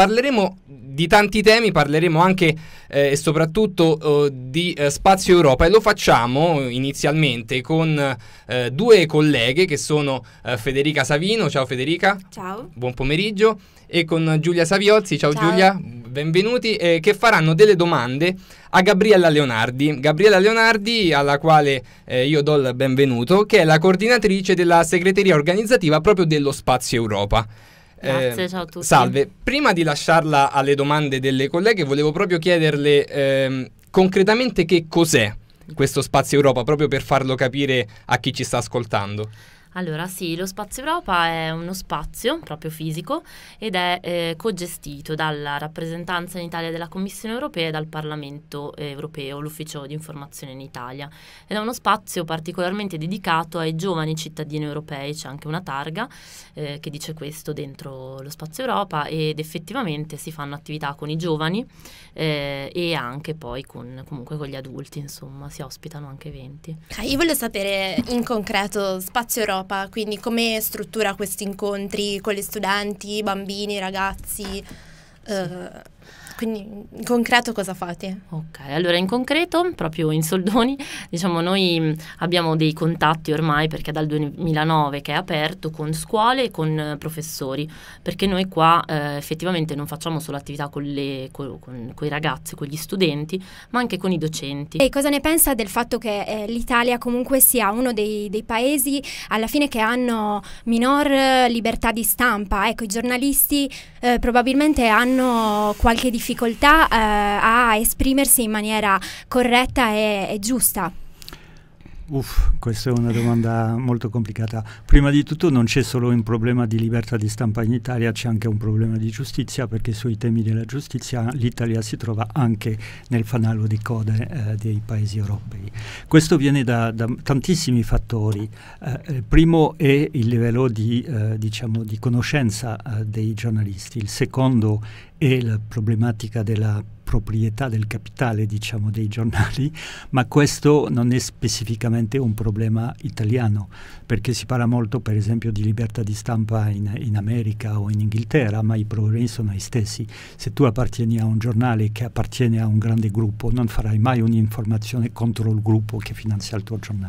Parleremo di tanti temi, parleremo anche eh, e soprattutto eh, di eh, spazio Europa e lo facciamo inizialmente con eh, due colleghe che sono eh, Federica Savino, ciao Federica. Ciao. Buon pomeriggio e con Giulia Saviozzi, ciao, ciao. Giulia, benvenuti, che faranno delle domande a Gabriella Leonardi. Gabriella Leonardi, alla quale eh, io do il benvenuto, che è la coordinatrice della segreteria organizzativa proprio dello Spazio Europa. Grazie, eh, ciao a tutti. Salve, prima di lasciarla alle domande delle colleghe, volevo proprio chiederle eh, concretamente che cos'è questo spazio Europa, proprio per farlo capire a chi ci sta ascoltando. Allora sì, lo Spazio Europa è uno spazio proprio fisico ed è eh, cogestito dalla rappresentanza in Italia della Commissione europea e dal Parlamento eh, europeo, l'Ufficio di informazione in Italia. Ed è uno spazio particolarmente dedicato ai giovani cittadini europei, c'è anche una targa eh, che dice questo dentro lo Spazio Europa ed effettivamente si fanno attività con i giovani eh, e anche poi con, comunque con gli adulti, insomma, si ospitano anche eventi. Ah, io voglio sapere in concreto Spazio Europa Europa, quindi come struttura questi incontri con gli studenti, i bambini, i ragazzi? Eh, quindi in concreto cosa fate? Ok, allora in concreto, proprio in soldoni, diciamo noi mm, abbiamo dei contatti ormai perché dal 2009 che è aperto con scuole e con eh, professori, perché noi qua eh, effettivamente non facciamo solo attività con, le, con, con, con, i ragazzi, con gli studenti, ma anche con i docenti. E cosa ne pensa del fatto che eh, l'Italia comunque sia uno dei, dei, paesi alla fine che hanno minor eh, libertà di stampa? Ecco, i giornalisti eh, probabilmente hanno qualche qualche difficoltà eh, a esprimersi in maniera corretta e, e giusta. Uff, questa è una domanda molto complicata. Prima di tutto non c'è solo un problema di libertà di stampa in Italia, c'è anche un problema di giustizia perché sui temi della giustizia l'Italia si trova anche nel fanalo di code eh, dei paesi europei. Questo viene da, da tantissimi fattori. Eh, il primo è il livello di, eh, diciamo, di conoscenza eh, dei giornalisti, il secondo è la problematica della proprietà del capitale diciamo, dei giornali, ma questo non è specificamente un problema italiano, perché si parla molto per esempio di libertà di stampa in, in America o in Inghilterra, ma i problemi sono gli stessi. Se tu appartieni a un giornale che appartiene a un grande gruppo, non farai mai un'informazione contro il gruppo che finanzia il tuo giornale.